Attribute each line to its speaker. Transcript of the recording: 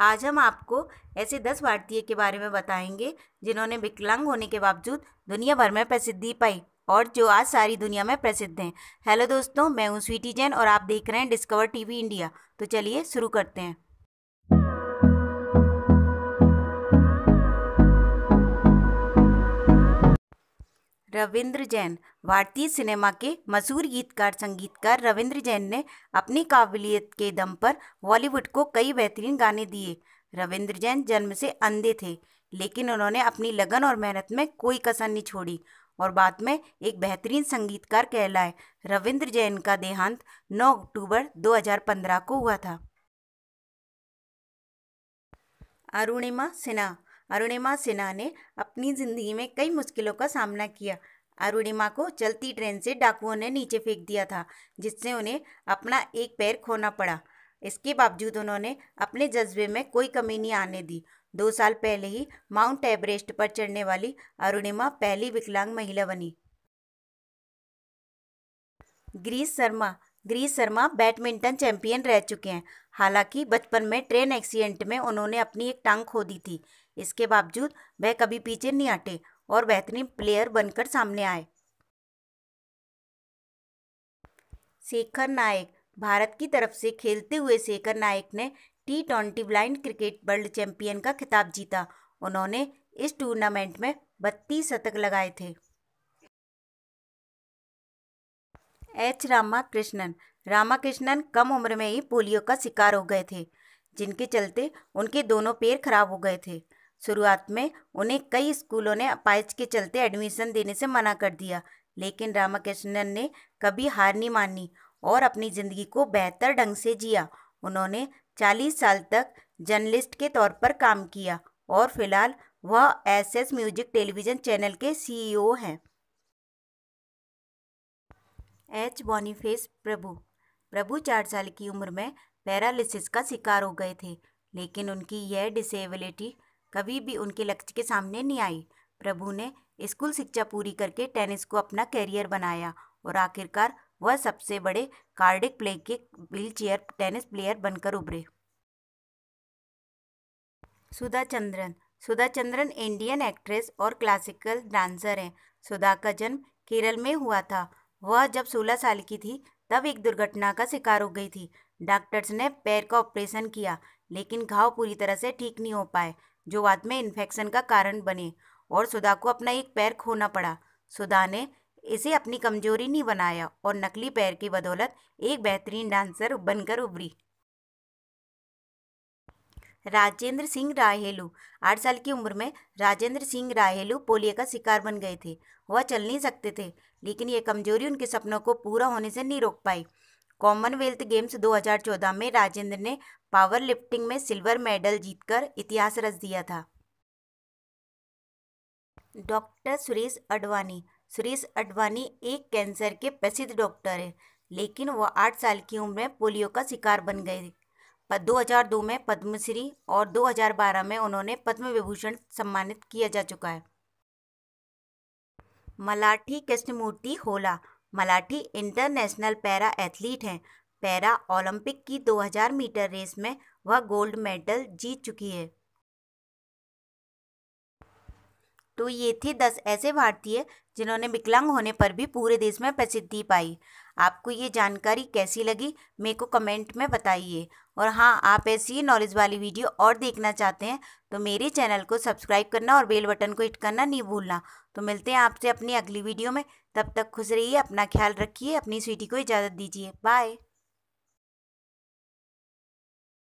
Speaker 1: आज हम आपको ऐसे दस भारतीय के बारे में बताएंगे जिन्होंने विकलांग होने के बावजूद दुनिया भर में प्रसिद्धि पाई और जो आज सारी दुनिया में प्रसिद्ध हैं हेलो दोस्तों मैं हूँ स्वीटी जैन और आप देख रहे हैं डिस्कवर टीवी इंडिया तो चलिए शुरू करते हैं रविंद्र जैन भारतीय सिनेमा के मशहूर गीतकार संगीतकार रविंद्र जैन ने अपनी काबिलियत के दम पर बॉलीवुड को कई बेहतरीन गाने दिए रविंद्र जैन जन्म से अंधे थे लेकिन उन्होंने अपनी लगन और मेहनत में कोई कसर नहीं छोड़ी और बाद में एक बेहतरीन संगीतकार कहलाए रविंद्र जैन का देहांत 9 अक्टूबर 2015 को हुआ था अरुणिमा सिन्हा अरुणिमा सिन्हा ने अपनी ज़िंदगी में कई मुश्किलों का सामना किया अरुणिमा को चलती ट्रेन से डाकुओं ने नीचे फेंक दिया था जिससे उन्हें अपना एक पैर खोना पड़ा इसके बावजूद उन्होंने अपने जज्बे में कोई कमी नहीं आने दी दो साल पहले ही माउंट एवरेस्ट पर चढ़ने वाली अरुणिमा पहली विकलांग महिला बनी ग्रीस शर्मा ग्रीस शर्मा बैडमिंटन चैंपियन रह चुके हैं हालांकि बचपन में ट्रेन एक्सीडेंट में उन्होंने अपनी एक टांग खो दी थी इसके बावजूद वह कभी पीछे नहीं हटे और बेहतरीन प्लेयर बनकर सामने आए शेखर नायक भारत की तरफ से खेलते हुए शेखर नायक ने T twenty blind cricket world champion का खिताब जीता उन्होंने इस टूर्नामेंट में बत्तीस शतक लगाए थे एच रामा रामा रामाकृष्णन कम उम्र में ही पोलियो का शिकार हो गए थे जिनके चलते उनके दोनों पैर खराब हो गए थे शुरुआत में उन्हें कई स्कूलों ने अपाइज के चलते एडमिशन देने से मना कर दिया लेकिन रामाकृष्णन ने कभी हार नहीं मानी और अपनी ज़िंदगी को बेहतर ढंग से जिया उन्होंने 40 साल तक जर्नलिस्ट के तौर पर काम किया और फिलहाल वह एसएस म्यूजिक टेलीविज़न चैनल के सीईओ हैं एच बॉनीफेस प्रभु प्रभु चार साल की उम्र में पैरालिसिस का शिकार हो गए थे लेकिन उनकी यह डिसेबिलिटी कभी भी उनके लक्ष्य के सामने नहीं आई प्रभु ने स्कूल शिक्षा पूरी करके टेनिस को अपना करियर बनाया और आखिरकार वह सबसे बड़े कार्डिक प्ले के व्हील चेयर टेनिस प्लेयर बनकर उभरे सुधा चंद्रन सुधा चंद्रन इंडियन एक्ट्रेस और क्लासिकल डांसर हैं सुधा का जन्म केरल में हुआ था वह जब 16 साल की थी तब एक दुर्घटना का शिकार हो गई थी डॉक्टर्स ने पैर का ऑपरेशन किया लेकिन घाव पूरी तरह से ठीक नहीं हो पाए जो बाद में इन्फेक्शन का कारण बने और सुधा को अपना एक पैर खोना पड़ा सुधा ने इसे अपनी कमजोरी नहीं बनाया और नकली पैर की बदौलत एक बेहतरीन डांसर बनकर उभरी राजेंद्र सिंह राहेलू आठ साल की उम्र में राजेंद्र सिंह राहेलू पोलियो का शिकार बन गए थे वह चल नहीं सकते थे लेकिन ये कमजोरी उनके सपनों को पूरा होने से नहीं रोक पाई कॉमनवेल्थ गेम्स 2014 में राजेंद्र ने पावर लिफ्टिंग में सिल्वर मेडल जीतकर इतिहास रच दिया था डॉक्टर सुरेश अडवाणी सुरेश अडवाणी एक कैंसर के प्रसिद्ध डॉक्टर हैं लेकिन वह आठ साल की उम्र में पोलियो का शिकार बन गए दो हजार दो में पद्मश्री और 2012 में उन्होंने पद्म विभूषण सम्मानित किया जा चुका है Malathi Krishnamurthy Holla Malathi international para athlete हैं पैरा ओलंपिक की 2000 मीटर रेस में वह गोल्ड मेडल जीत चुकी है तो ये थे दस ऐसे भारतीय जिन्होंने विकलांग होने पर भी पूरे देश में प्रसिद्धि पाई आपको ये जानकारी कैसी लगी मेरे को कमेंट में बताइए और हाँ आप ऐसी ही नॉलेज वाली वीडियो और देखना चाहते हैं तो मेरे चैनल को सब्सक्राइब करना और बेल बटन को हिट करना नहीं भूलना तो मिलते हैं आपसे अपनी अगली वीडियो में तब तक खुश रहिए अपना ख्याल रखिए अपनी स्वीटी को इजाज़त दीजिए बाय